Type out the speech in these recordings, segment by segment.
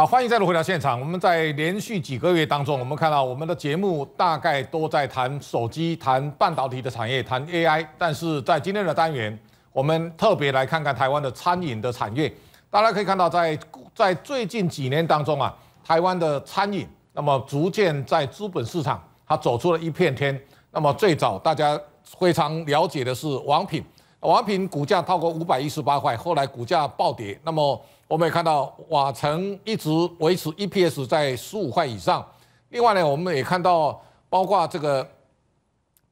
好，欢迎再度回到现场。我们在连续几个月当中，我们看到我们的节目大概都在谈手机、谈半导体的产业、谈 AI，但是在今天的单元，我们特别来看看台湾的餐饮的产业。大家可以看到，在在最近几年当中啊，台湾的餐饮那么逐渐在资本市场它走出了一片天。那么最早大家非常了解的是王品，王品股价超过五百一十八块，后来股价暴跌。那么我们也看到瓦城一直维持 EPS 在十五块以上。另外呢，我们也看到包括这个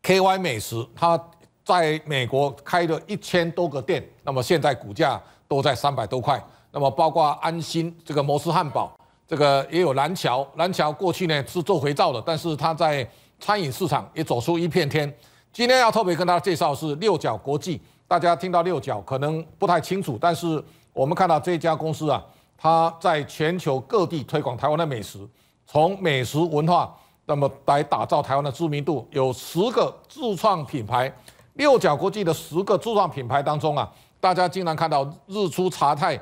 KY 美食，它在美国开了一千多个店，那么现在股价都在三百多块。那么包括安心这个摩斯汉堡，这个也有蓝桥。蓝桥过去呢是做回灶的，但是它在餐饮市场也走出一片天。今天要特别跟大家介绍是六角国际。大家听到六角可能不太清楚，但是。我们看到这家公司啊，它在全球各地推广台湾的美食，从美食文化那么来打造台湾的知名度。有十个自创品牌，六角国际的十个自创品牌当中啊，大家经常看到日出茶太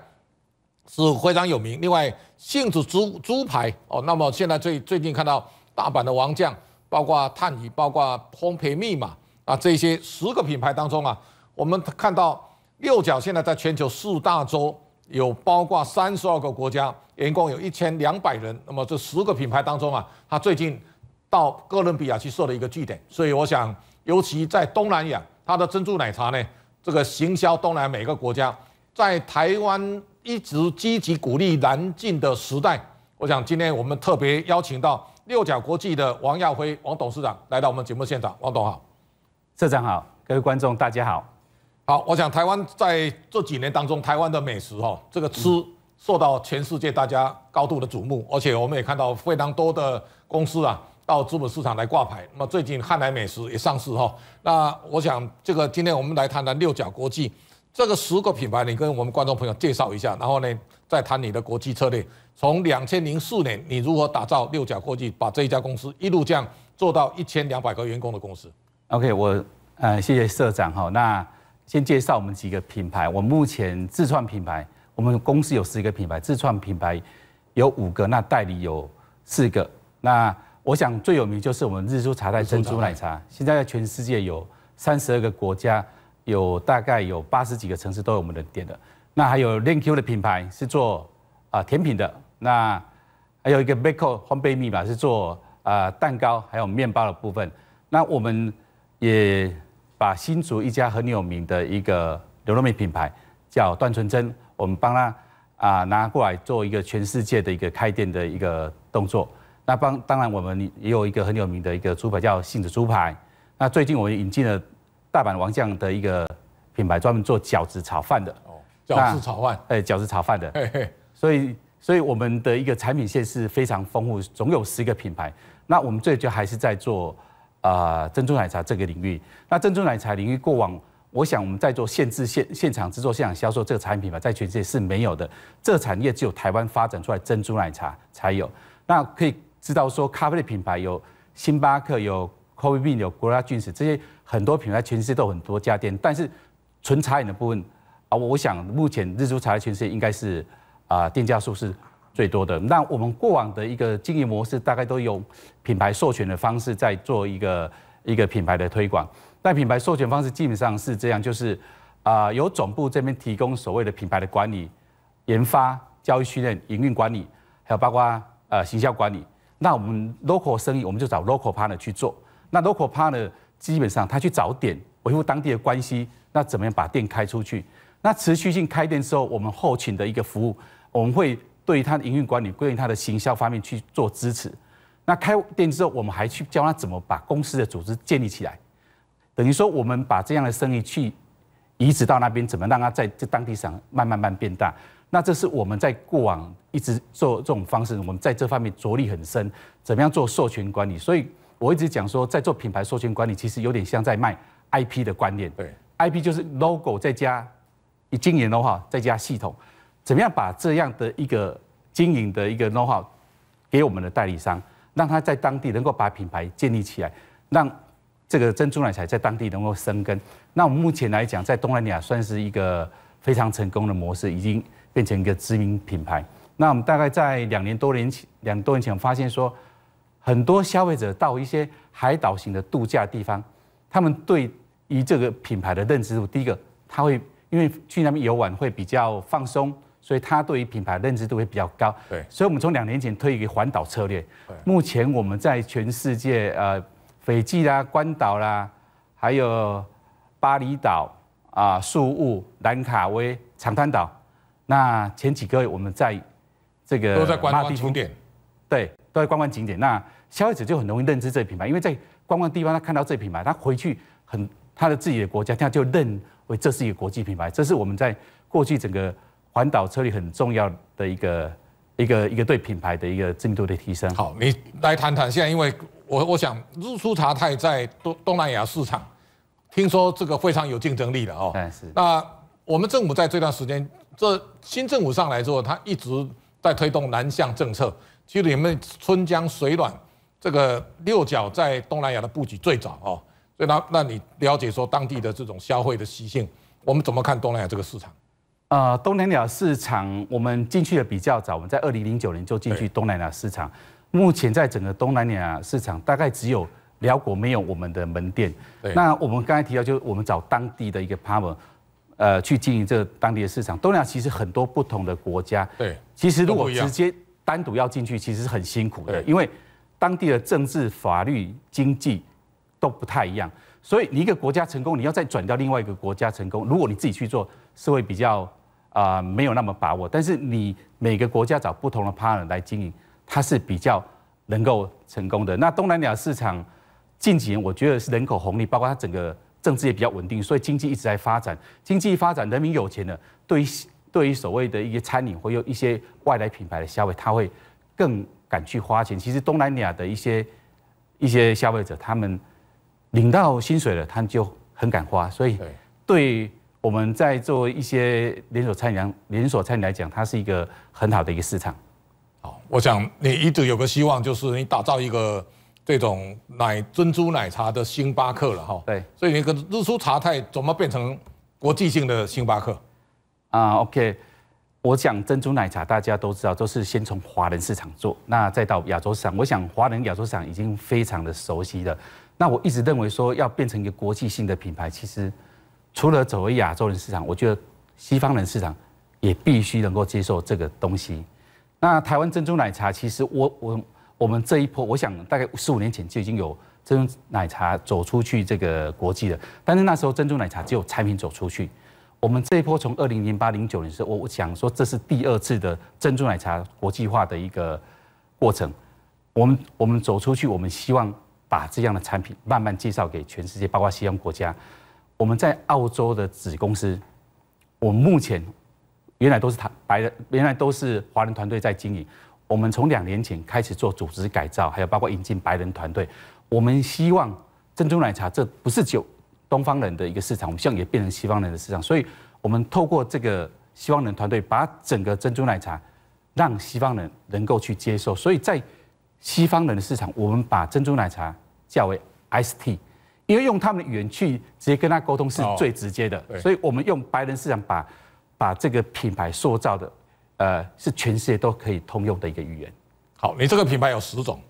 是非常有名。另外，杏子猪猪排哦，那么现在最最近看到大阪的王酱，包括炭鱼，包括烘焙密码啊，这些十个品牌当中啊，我们看到。六角现在在全球四大洲有包括三十二个国家，员工有一千两百人。那么这十个品牌当中啊，它最近到哥伦比亚去设了一个据点。所以我想，尤其在东南亚，它的珍珠奶茶呢，这个行销东南亚每个国家。在台湾一直积极鼓励南进的时代，我想今天我们特别邀请到六角国际的王亚辉王董事长来到我们节目现场。王董好，社长好，各位观众大家好。好，我想台湾在这几年当中，台湾的美食哈，这个吃受到全世界大家高度的瞩目，而且我们也看到非常多的公司啊，到资本市场来挂牌。那么最近汉来美食也上市哈。那我想这个今天我们来谈谈六角国际这个十个品牌，你跟我们观众朋友介绍一下，然后呢再谈你的国际策略。从两千零四年你如何打造六角国际，把这一家公司一路这样做到一千两百个员工的公司。OK，我呃谢谢社长哈，那。先介绍我们几个品牌。我目前自创品牌，我们公司有十一个品牌，自创品牌有五个，那代理有四个。那我想最有名就是我们日出茶店珍珠奶茶，现在在全世界有三十二个国家，有大概有八十几个城市都有我们的店的。那还有 l i n Q 的品牌是做啊甜品的，那还有一个 b a k e o 烘焙密码是做啊蛋糕还有面包的部分。那我们也。把新竹一家很有名的一个牛肉面品牌叫段纯真，我们帮他啊拿过来做一个全世界的一个开店的一个动作。那帮当然我们也有一个很有名的一个猪排叫杏子猪排。那最近我们引进了大阪王将的一个品牌，专门做饺子炒饭的。哦，饺子炒饭，哎，饺子炒饭的。嘿嘿。所以所以我们的一个产品线是非常丰富，总有十个品牌。那我们最就还是在做。啊，珍珠奶茶这个领域，那珍珠奶茶领域过往，我想我们在做限制现现场制作、现场销售这个产品吧，在全世界是没有的。这产业只有台湾发展出来珍珠奶茶才有。那可以知道说，咖啡的品牌有星巴克、有 Coffe Bean、有 Guarajins 这些很多品牌，全世界都有很多家店，但是纯茶饮的部分啊，我想目前日出茶在全世界应该是啊，店家数是。最多的那我们过往的一个经营模式大概都有品牌授权的方式在做一个一个品牌的推广。那品牌授权方式基本上是这样，就是啊由总部这边提供所谓的品牌的管理、研发、教育训练、营运管理，还有包括呃行销管理。那我们 local 生意我们就找 local partner 去做。那 local partner 基本上他去找点维护当地的关系，那怎么样把店开出去？那持续性开店之后，我们后勤的一个服务我们会。对于他的营运管理，关于他的行销方面去做支持。那开店之后，我们还去教他怎么把公司的组织建立起来。等于说，我们把这样的生意去移植到那边，怎么让他在这当地上慢慢慢变大？那这是我们在过往一直做这种方式，我们在这方面着力很深。怎么样做授权管理？所以我一直讲说，在做品牌授权管理，其实有点像在卖 IP 的观念。对，IP 就是 logo 再加，一经营的话再加系统。怎么样把这样的一个经营的一个 know how 给我们的代理商，让他在当地能够把品牌建立起来，让这个珍珠奶茶在当地能够生根。那我们目前来讲，在东南亚算是一个非常成功的模式，已经变成一个知名品牌。那我们大概在两年多年前，两多年前我发现说，很多消费者到一些海岛型的度假地方，他们对于这个品牌的认知度，第一个他会因为去那边游玩会比较放松。所以它对于品牌认知度会比较高。对，所以我们从两年前推一个环岛策略。目前我们在全世界，呃，斐济啦、关岛啦，还有巴厘岛啊、素屋、兰卡威、长滩岛，那前几个我们在这个都在观光景点。对，都在观光景点。那消费者就很容易认知这品牌，因为在观光地方他看到这品牌，他回去很他的自己的国家，他就认为这是一个国际品牌。这是我们在过去整个。环岛车里很重要的一个一个一个对品牌的一个知名度的提升。好，你来谈谈现在，因为我我想日出茶太在东东南亚市场，听说这个非常有竞争力的哦。是。那我们政府在这段时间，这新政府上来之后，他一直在推动南向政策。其实你们春江水暖，这个六角在东南亚的布局最早哦。所以那那你了解说当地的这种消费的习性，我们怎么看东南亚这个市场？呃，东南亚市场我们进去的比较早，我们在二零零九年就进去东南亚市场。目前在整个东南亚市场，大概只有辽国没有我们的门店。那我们刚才提到，就是我们找当地的一个 partner，呃，去经营这个当地的市场。东南亚其实很多不同的国家。对。其实如果直接单独要进去，其实很辛苦的，因为当地的政治、法律、经济都不太一样。所以你一个国家成功，你要再转到另外一个国家成功，如果你自己去做，是会比较。啊，没有那么把握，但是你每个国家找不同的 partner 来经营，它是比较能够成功的。那东南亚市场近几年我觉得是人口红利，包括它整个政治也比较稳定，所以经济一直在发展。经济发展，人民有钱了，对于对于所谓的一些餐饮或有一些外来品牌的消费，他会更敢去花钱。其实东南亚的一些一些消费者，他们领到薪水了，他就很敢花。所以对。我们在做一些连锁餐饮，连锁餐饮来讲，它是一个很好的一个市场。好，我想你一直有个希望，就是你打造一个这种奶珍珠奶茶的星巴克了，哈。对。所以，那个日出茶太怎么变成国际性的星巴克？啊，OK。我讲珍珠奶茶，大家都知道，都是先从华人市场做，那再到亚洲市场。我想华人亚洲市场已经非常的熟悉了。那我一直认为说，要变成一个国际性的品牌，其实。除了走亚洲人市场，我觉得西方人市场也必须能够接受这个东西。那台湾珍珠奶茶，其实我我我们这一波，我想大概十五年前就已经有珍珠奶茶走出去这个国际了。但是那时候珍珠奶茶只有产品走出去。我们这一波从二零零八、零九年的时候，我想说这是第二次的珍珠奶茶国际化的一个过程。我们我们走出去，我们希望把这样的产品慢慢介绍给全世界，包括西方国家。我们在澳洲的子公司，我目前原来都是台白人，原来都是华人团队在经营。我们从两年前开始做组织改造，还有包括引进白人团队。我们希望珍珠奶茶这不是酒。东方人的一个市场，我们希望也变成西方人的市场。所以，我们透过这个西方人团队，把整个珍珠奶茶让西方人能够去接受。所以在西方人的市场，我们把珍珠奶茶叫为 ST。因为用他们的语言去直接跟他沟通是最直接的，所以我们用白人市场把把这个品牌塑造的，呃，是全世界都可以通用的一个语言。好，你这个品牌有十种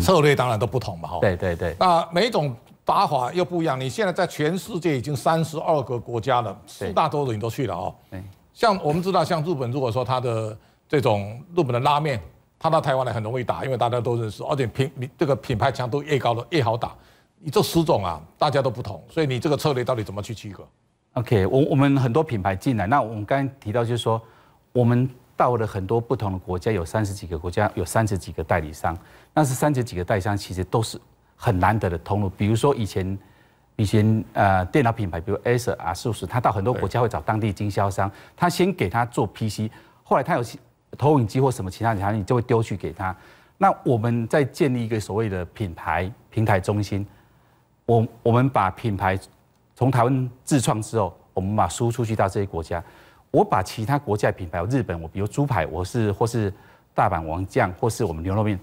策略，当然都不同嘛。哈。对对对。那每一种打法又不一样。你现在在全世界已经三十二个国家了，四大洲你都去了哦。像我们知道，像日本，如果说它的这种日本的拉面，它到台湾来很容易打，因为大家都认识，而且品你这个品牌强度越高的越好打。你这十种啊，大家都不同，所以你这个策略到底怎么去切割？OK，我我们很多品牌进来，那我们刚刚提到就是说，我们到了很多不同的国家，有三十几个国家，有三十几个代理商，那是三十几个代理商其实都是很难得的通路。比如说以前，以前呃电脑品牌，比如 ASUS，他到很多国家会找当地经销商，他先给他做 PC，后来他有投影机或什么其他产品就会丢去给他。那我们在建立一个所谓的品牌平台中心。我我们把品牌从台湾自创之后，我们把输出去到这些国家。我把其他国家品牌，日本，我比如猪排，我是或是大阪王酱，或是我们牛肉面，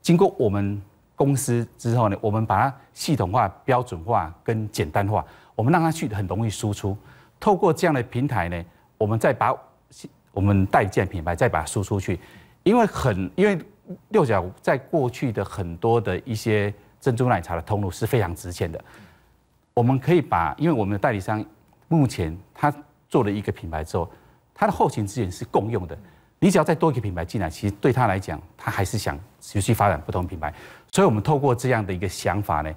经过我们公司之后呢，我们把它系统化、标准化跟简单化，我们让它去很容易输出。透过这样的平台呢，我们再把我们代建品牌再把它输出去，因为很因为六角在过去的很多的一些。珍珠奶茶的通路是非常值钱的，我们可以把，因为我们的代理商目前他做了一个品牌之后，他的后勤资源是共用的，你只要再多一个品牌进来，其实对他来讲，他还是想持续发展不同品牌，所以我们透过这样的一个想法呢，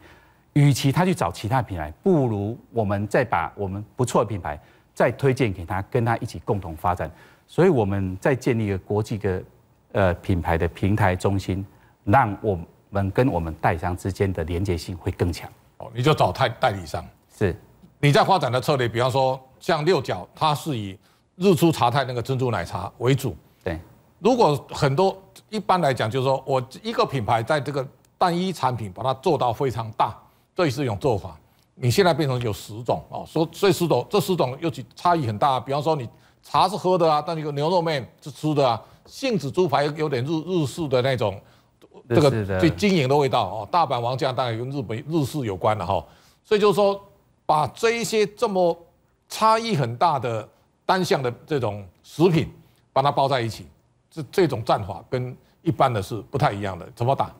与其他去找其他品牌，不如我们再把我们不错的品牌再推荐给他，跟他一起共同发展，所以我们再建立一个国际的呃品牌的平台中心，让我。们跟我们代理商之间的连接性会更强。哦，你就找代代理商是。你在发展的策略，比方说像六角，它是以日出茶太那个珍珠奶茶为主。对。如果很多一般来讲，就是说我一个品牌在这个单一产品把它做到非常大，这是一种做法。你现在变成有十种所所这十种这十种尤其差异很大。比方说你茶是喝的啊，但那个牛肉面是吃的啊，杏子猪排有点日日式的那种。这个最经营的味道哦，大阪王家大概跟日本日式有关的哈，所以就是说把这一些这么差异很大的单向的这种食品，把它包在一起，这这种战法跟一般的是不太一样的，怎么打？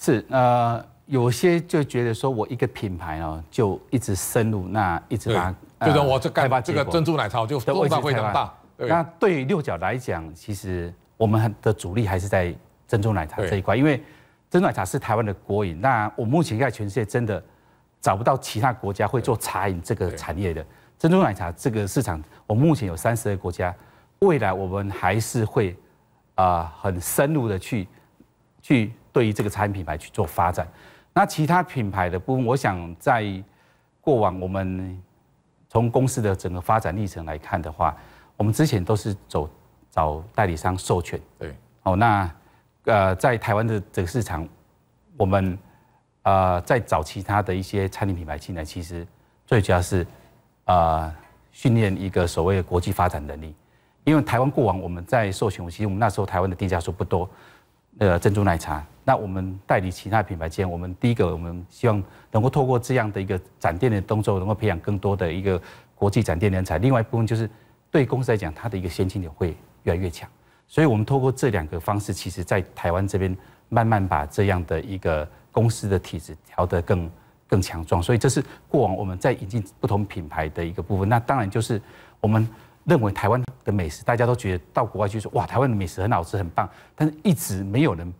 是呃，有些就觉得说我一个品牌哦，就一直深入，那一直把，就是我这盖把这个珍珠奶茶就规模非常大。那对六角来讲，其实我们的主力还是在。珍珠奶茶这一块，因为珍珠奶茶是台湾的国饮，那我目前在全世界真的找不到其他国家会做茶饮这个产业的珍珠奶茶这个市场，我目前有三十个国家，未来我们还是会啊很深入的去去对于这个产品品牌去做发展。那其他品牌的部分，我想在过往我们从公司的整个发展历程来看的话，我们之前都是走找代理商授权，对，哦那。呃，在台湾的这个市场，我们啊在找其他的一些餐饮品牌进来，其实最主要是啊训练一个所谓的国际发展能力。因为台湾过往我们在授权，其实我们那时候台湾的定价数不多，呃，珍珠奶茶。那我们代理其他品牌间，我们第一个我们希望能够透过这样的一个展店的动作，能够培养更多的一个国际展店人才。另外一部分就是对公司来讲，它的一个先进点会越来越强。所以，我们透过这两个方式，其实，在台湾这边慢慢把这样的一个公司的体质调得更更强壮。所以，这是过往我们在引进不同品牌的一个部分。那当然就是我们认为台湾的美食，大家都觉得到国外去说哇，台湾的美食很好吃、很棒，但是一直没有人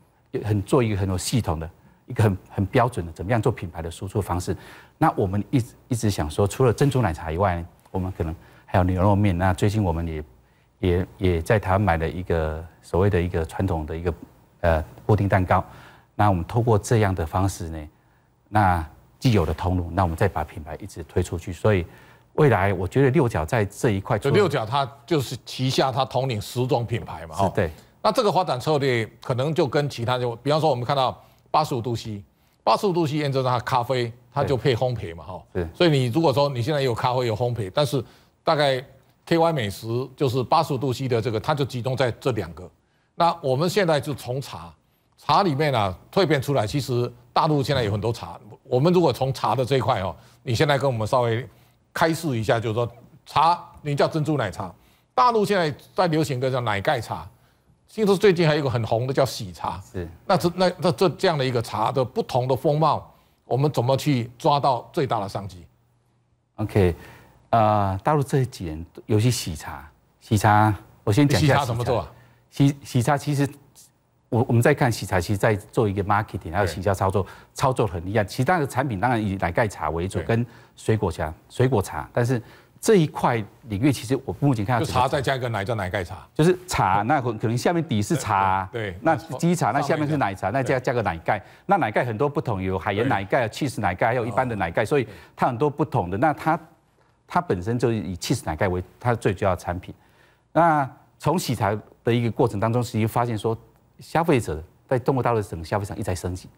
很做一个很有系统的一个很很标准的怎么样做品牌的输出方式。那我们一直一直想说，除了珍珠奶茶以外，我们可能还有牛肉面。那最近我们也。也也在台湾买了一个所谓的一个传统的一个呃布丁蛋糕，那我们透过这样的方式呢，那既有的通路，那我们再把品牌一直推出去，所以未来我觉得六角在这一块，就六角它就是旗下它统领十种品牌嘛，哈，对，那这个发展策略可能就跟其他就，比方说我们看到八十五度 C，八十五度 C 验证它咖啡，它就配烘焙嘛，哈，对，所以你如果说你现在有咖啡有烘焙，但是大概。K Y 美食就是八十度 C 的这个，它就集中在这两个。那我们现在就从茶，茶里面呢蜕变出来。其实大陆现在有很多茶，我们如果从茶的这一块哦，你现在跟我们稍微开示一下，就是说茶，你叫珍珠奶茶，大陆现在在流行一个叫奶盖茶，甚说最近还有一个很红的叫喜茶。是，那这那那这这样的一个茶的不同的风貌，我们怎么去抓到最大的商机？OK。呃，大陆这几年尤其喜茶，喜茶，我先讲一下喜茶怎么做。喜喜茶其实，我我们在看喜茶，其实在做一个 marketing 还有营销操作，操作很厉害。其他的产品当然以奶盖茶为主，跟水果茶、水果茶。但是这一块领域，其实我目前看，就茶再加一个奶叫奶盖茶，就是茶，那可可能下面底是茶，对，那基茶，那下面是奶茶，那加加个奶盖，那奶盖很多不同，有海盐奶盖、cheese 奶盖，还有一般的奶盖，所以它很多不同的。那它它本身就是以气死奶盖为它最主要产品。那从洗茶的一个过程当中，实际发现说，消费者在中国大陆整个消费上一再升级。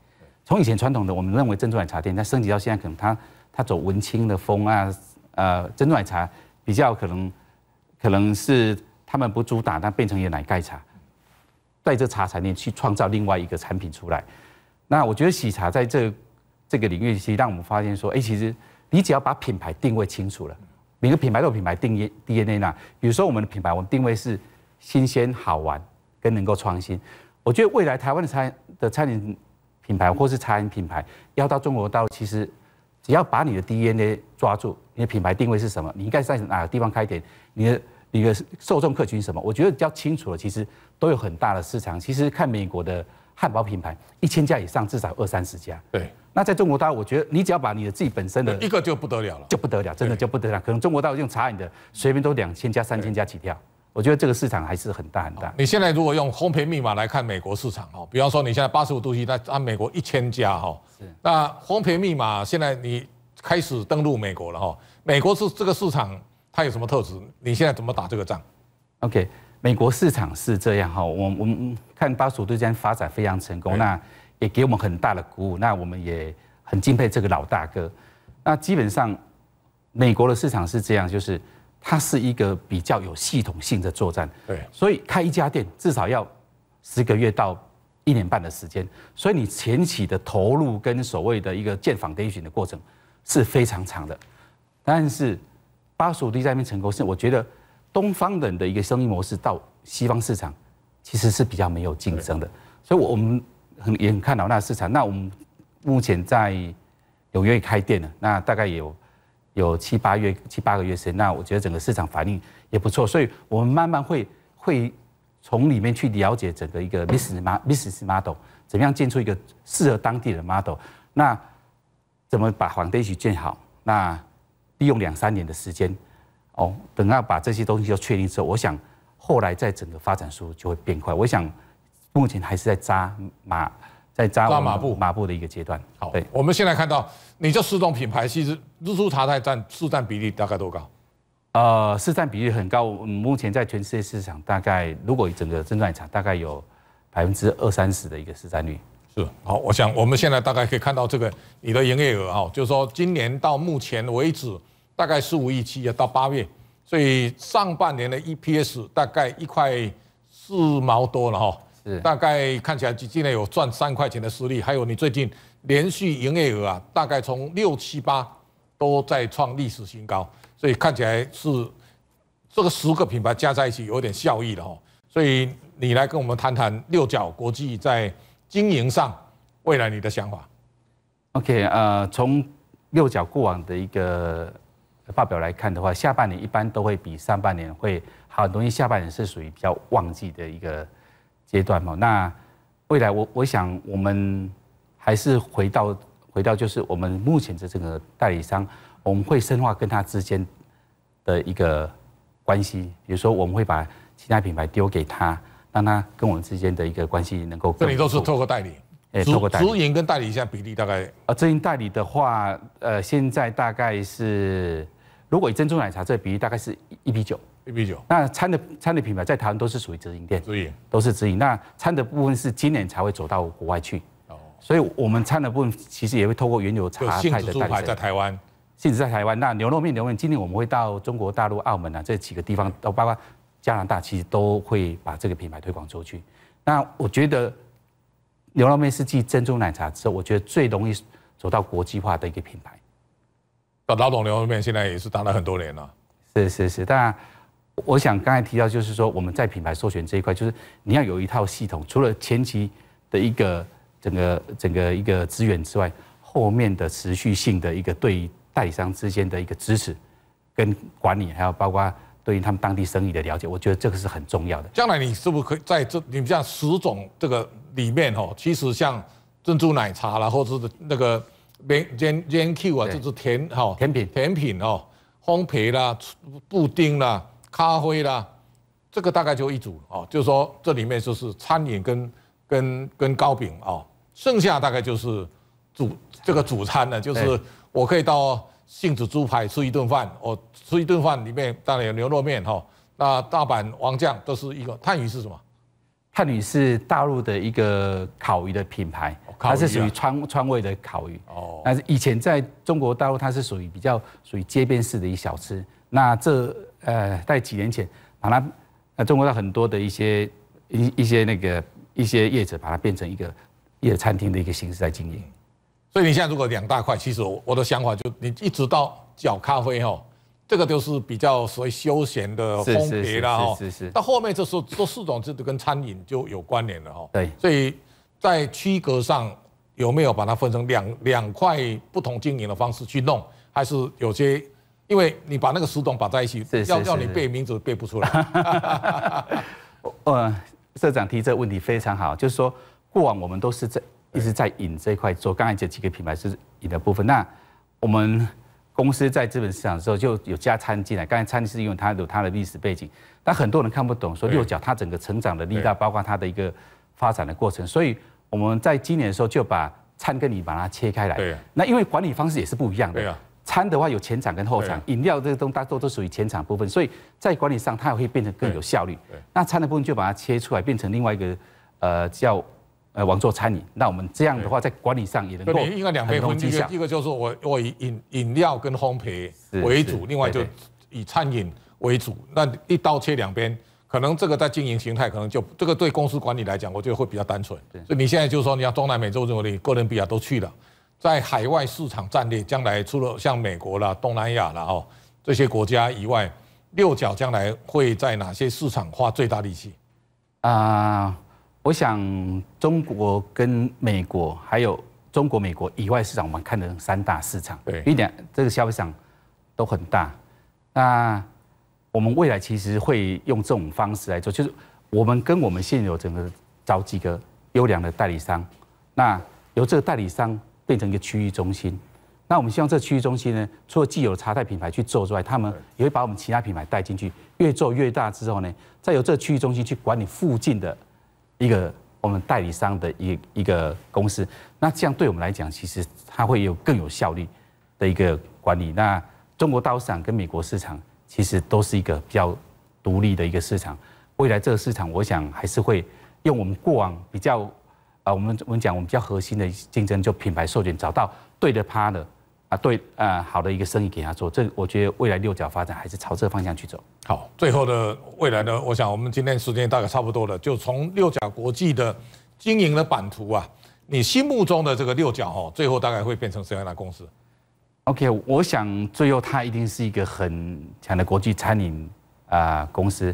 从以前传统的我们认为珍珠奶茶店，它升级到现在，可能它它走文青的风啊，呃，珍珠奶茶比较可能可能是他们不主打，但变成一个奶盖茶，带着茶产业去创造另外一个产品出来。那我觉得喜茶在这这个领域，其实让我们发现说，哎，其实。你只要把品牌定位清楚了，每个品牌都有品牌定义 DNA 呢。比如说我们的品牌，我们定位是新鲜、好玩，跟能够创新。我觉得未来台湾的餐的餐饮品牌或是餐饮品牌要到中国，到其实只要把你的 DNA 抓住，你的品牌定位是什么？你应该在哪个地方开店？你的你的受众客群什么？我觉得比较清楚了。其实都有很大的市场。其实看美国的汉堡品牌，一千家以上，至少二三十家。对。那在中国大陆，我觉得你只要把你的自己本身的，一个就不得了了，就不得了，真的就不得了。可能中国大陆用茶饮的，随便都两千加三千加起跳。我觉得这个市场还是很大很大。你现在如果用烘焙密码来看美国市场哦，比方说你现在八十五度 C，那按美国一千家哈，那烘焙密码现在你开始登陆美国了哈，美国是这个市场它有什么特质？你现在怎么打这个仗？OK，美国市场是这样哈，我我们看八十五度 C 发展非常成功，那。也给我们很大的鼓舞，那我们也很敬佩这个老大哥。那基本上，美国的市场是这样，就是它是一个比较有系统性的作战。对。所以开一家店至少要十个月到一年半的时间，所以你前期的投入跟所谓的一个建 foundation 的过程是非常长的。但是，巴蜀第在那边成功，是我觉得东方人的一个生意模式到西方市场其实是比较没有竞争的，所以我们。很也很看好那市场。那我们目前在纽约开店了，那大概有有七八月七八个月时间。那我觉得整个市场反应也不错，所以我们慢慢会会从里面去了解整个一个 miss ma miss model 怎样建出一个适合当地的 model。那怎么把房地一去建好？那利用两三年的时间哦，等到把这些东西都确定之后，我想后来在整个发展速度就会变快。我想。目前还是在扎马，在扎马步马步的一个阶段。好，对我们现在看到，你这四种品牌，其实日出茶太占市占比例大概多高？呃，市占比例很高。目前在全世界市场，大概如果整个终端市大概有百分之二三十的一个市占率。是，好，我想我们现在大概可以看到这个你的营业额啊，就是说今年到目前为止，大概十五亿七要到八月，所以上半年的 EPS 大概一块四毛多了哈。大概看起来近近来有赚三块钱的实力，还有你最近连续营业额啊，大概从六七八都在创历史新高，所以看起来是这个十个品牌加在一起有点效益了哦。所以你来跟我们谈谈六角国际在经营上未来你的想法。OK，呃，从六角过往的一个发表来看的话，下半年一般都会比上半年会好，因为下半年是属于比较旺季的一个。阶段嘛，那未来我我想我们还是回到回到就是我们目前的这个代理商，我们会深化跟他之间的一个关系。比如说，我们会把其他品牌丢给他，让他跟我们之间的一个关系能够。这里都是透过代理，哎，透过直营跟代理现在比例大概？呃，直营代理的话，呃，现在大概是如果以珍珠奶茶这比例大概是一比九。A B 九，那餐的餐的品牌在台湾都是属于直营店，直营都是直营。那餐的部分是今年才会走到国外去，哦，所以我们餐的部分其实也会透过原有茶派的代理，在台湾，甚至在台湾。那牛肉面牛肉面，今年我们会到中国大陆、澳门啊这几个地方，哦，包括加拿大，其实都会把这个品牌推广出去。那我觉得牛肉面是继珍珠奶茶之后，我觉得最容易走到国际化的一个品牌。老董牛肉面现在也是当了很多年了，是是是，但。我想刚才提到，就是说我们在品牌授权这一块，就是你要有一套系统，除了前期的一个整个整个一个资源之外，后面的持续性的一个对代理商之间的一个支持跟管理，还有包括对于他们当地生意的了解，我觉得这个是很重要的。将来你是不是可以在这你们像十种这个里面哦，其实像珍珠奶茶啦，或者是那个绵绵绵 Q 啊，就是甜哈甜品甜品哦，烘焙啦布丁啦。咖啡啦，这个大概就一组哦，就是说这里面就是餐饮跟跟跟糕饼哦，剩下大概就是主这个主餐呢，就是我可以到杏子猪排吃一顿饭，我吃一顿饭里面当然有牛肉面哈，那大阪王将都是一个泰宇是什么？泰宇是大陆的一个烤鱼的品牌，它是属于川川味的烤鱼哦，但是以前在中国大陆它是属于比较属于街边式的一小吃，那这。呃，在几年前，把它，呃，中国的很多的一些一一些那个一些业者把它变成一个一个餐厅的一个形式在经营，所以你现在如果两大块，其实我我的想法就你一直到搅咖啡哦，这个就是比较所谓休闲的风格了哈，到后面就是这四种，制度跟餐饮就有关联了哈。对。所以，在区隔上有没有把它分成两两块不同经营的方式去弄，还是有些？因为你把那个书洞绑在一起，要要你背名字背不出来。呃，社长提这问题非常好，就是说，过往我们都是在一直在引这块做，刚才这几个品牌是引的部分。那我们公司在资本市场时候就有加餐进来，刚才餐是因为它有它的历史背景，但很多人看不懂说六角它整个成长的力道，包括它的一个发展的过程。所以我们在今年的时候就把餐跟你把它切开来。对。那因为管理方式也是不一样的。对啊。餐的话有前场跟后场，饮料这个东大多都属于前场部分，所以在管理上它会变得更有效率。那餐的部分就把它切出来，变成另外一个呃叫呃王座餐饮。那我们这样的话在管理上也能够很分一个一个是做我我以饮饮料跟烘焙为主，另外就以餐饮为主。那一刀切两边，可能这个在经营形态可能就这个对公司管理来讲，我觉得会比较单纯。所以你现在就是说你要中南美洲，认你哥伦比亚都去了。在海外市场战略，将来除了像美国啦、东南亚啦哦这些国家以外，六角将来会在哪些市场花最大力气？啊，我想中国跟美国，还有中国美国以外市场，我们看的三大市场，对，一点这个消费市场都很大。那我们未来其实会用这种方式来做，就是我们跟我们现有整个找几个优良的代理商，那由这个代理商。变成一个区域中心，那我们希望这区域中心呢，除了既有茶太品牌去做之外，他们也会把我们其他品牌带进去。越做越大之后呢，再由这区域中心去管理附近的一个我们代理商的一一个公司。那这样对我们来讲，其实它会有更有效率的一个管理。那中国大陆市场跟美国市场其实都是一个比较独立的一个市场。未来这个市场，我想还是会用我们过往比较。啊，我们我们讲我们比较核心的竞争，就品牌授权，找到对的 e 的啊，对呃好的一个生意给他做。这我觉得未来六角发展还是朝这个方向去走。好，最后的未来呢，我想我们今天时间大概差不多了。就从六角国际的经营的版图啊，你心目中的这个六角哈，最后大概会变成什么样的公司？OK，我想最后它一定是一个很强的国际餐饮啊公司。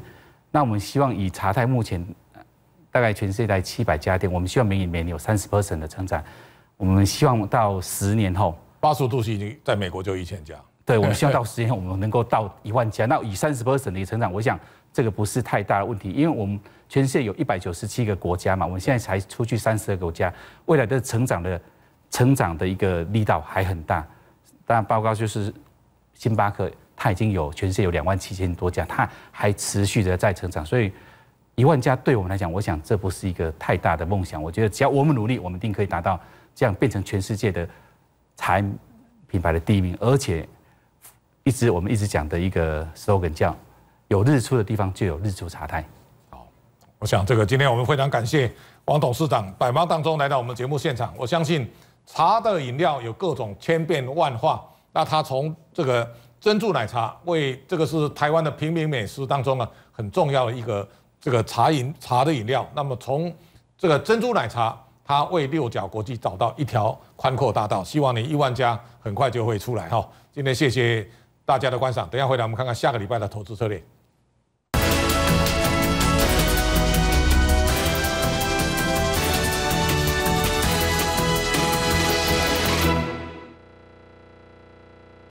那我们希望以茶泰目前。大概全世界七百家店，我们希望每年每年有三十 percent 的成长。我们希望到十年后，八十度是已经在美国就一千家。对，我们希望到十年后，我们能够到一万家。那以三十 percent 的成长，我想这个不是太大的问题，因为我们全世界有一百九十七个国家嘛，我们现在才出去三十个国家，未来的成长的，成长的一个力道还很大。当然，报告就是星巴克，它已经有全世界有两万七千多家，它还持续的在成长，所以。一万家对我们来讲，我想这不是一个太大的梦想。我觉得只要我们努力，我们一定可以达到这样，变成全世界的产品牌的第一名。而且，一直我们一直讲的一个 slogan 叫“有日出的地方就有日出茶台”。好，我想这个今天我们非常感谢王董事长百忙当中来到我们节目现场。我相信茶的饮料有各种千变万化。那他从这个珍珠奶茶，为这个是台湾的平民美食当中啊很重要的一个。这个茶饮茶的饮料，那么从这个珍珠奶茶，它为六角国际找到一条宽阔大道，希望你一万家很快就会出来哈。今天谢谢大家的观赏，等下回来我们看看下个礼拜的投资策略。